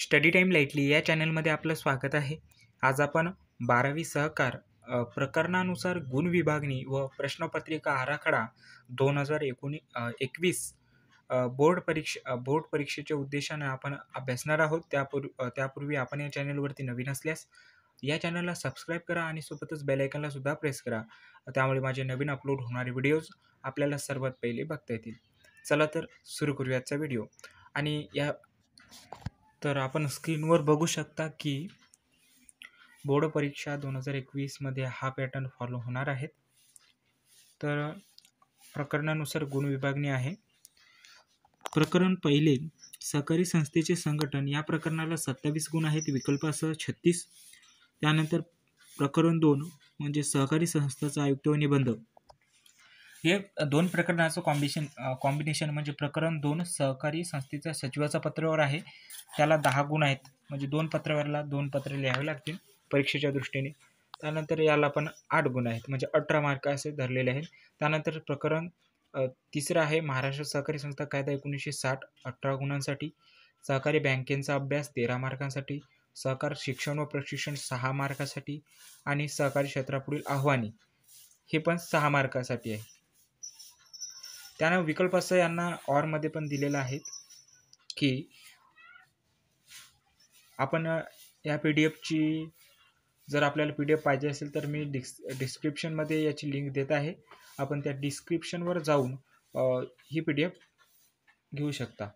study time lightly या चॅनलमध्ये आपलं स्वागत आहे आज आपण बारावी सहकार प्रकरणानुसार गुण विभागणी व प्रश्नपत्रिका आराखडा दोन हजार एकोणी एकवीस बोर्ड परीक्षा बोर्ड परीक्षेच्या उद्देशानं आपण अभ्यासणार आहोत त्यापूर्व त्यापूर्वी आपण या चॅनलवरती नवीन असल्यास या चॅनलला सबस्क्राईब करा आणि सोबतच बेलायकनला सुद्धा प्रेस करा त्यामुळे माझे नवीन अपलोड होणारे व्हिडिओज आपल्याला सर्वात पहिले बघता येतील चला तर सुरू करूयाचा व्हिडिओ आणि या तर आपण स्क्रीनवर बघू शकता की बोर्ड परीक्षा दोन हजार एकवीसमध्ये हा पॅटर्न फॉलो होणार आहेत तर प्रकरणानुसार गुण विभागणी आहे प्रकरण पहिले सहकारी संस्थेचे संघटन या प्रकरणाला सत्तावीस गुण आहेत विकल्पासह छत्तीस त्यानंतर प्रकरण दोन म्हणजे सहकारी संस्थाचा आयुक्त व निबंध हे दोन प्रकरणाचं कॉम्बिशन कॉम्बिनेशन म्हणजे प्रकरण दोन सहकारी संस्थेच्या सचिवाचा पत्रावर आहे त्याला दहा गुण आहेत म्हणजे दोन पत्रावरला दोन पत्रे लिहावे लागतील परीक्षेच्या दृष्टीने त्यानंतर याला पण आठ गुण आहेत म्हणजे अठरा मार्क असे धरलेले आहेत त्यानंतर प्रकरण तिसरं आहे महाराष्ट्र सहकारी संस्था कायदा एकोणीसशे साठ अठरा गुणांसाठी सहकारी बँकेचा अभ्यास तेरा मार्कांसाठी सहकार शिक्षण व प्रशिक्षण सहा मार्कासाठी आणि सहकारी क्षेत्रापुढील आव्हाने हे पण सहा मार्कासाठी आहे त्यानं विकल्प असं यांना ऑरमध्ये पण दिलेला आहे की आपण या पी डी एफची जर आपल्याला पी डी एफ पाहिजे असेल तर मी डिस् डिस्क्रिप्शनमध्ये याची लिंक देत आहे आपण त्या डिस्क्रिप्शनवर जाऊन ही पी डी एफ घेऊ शकता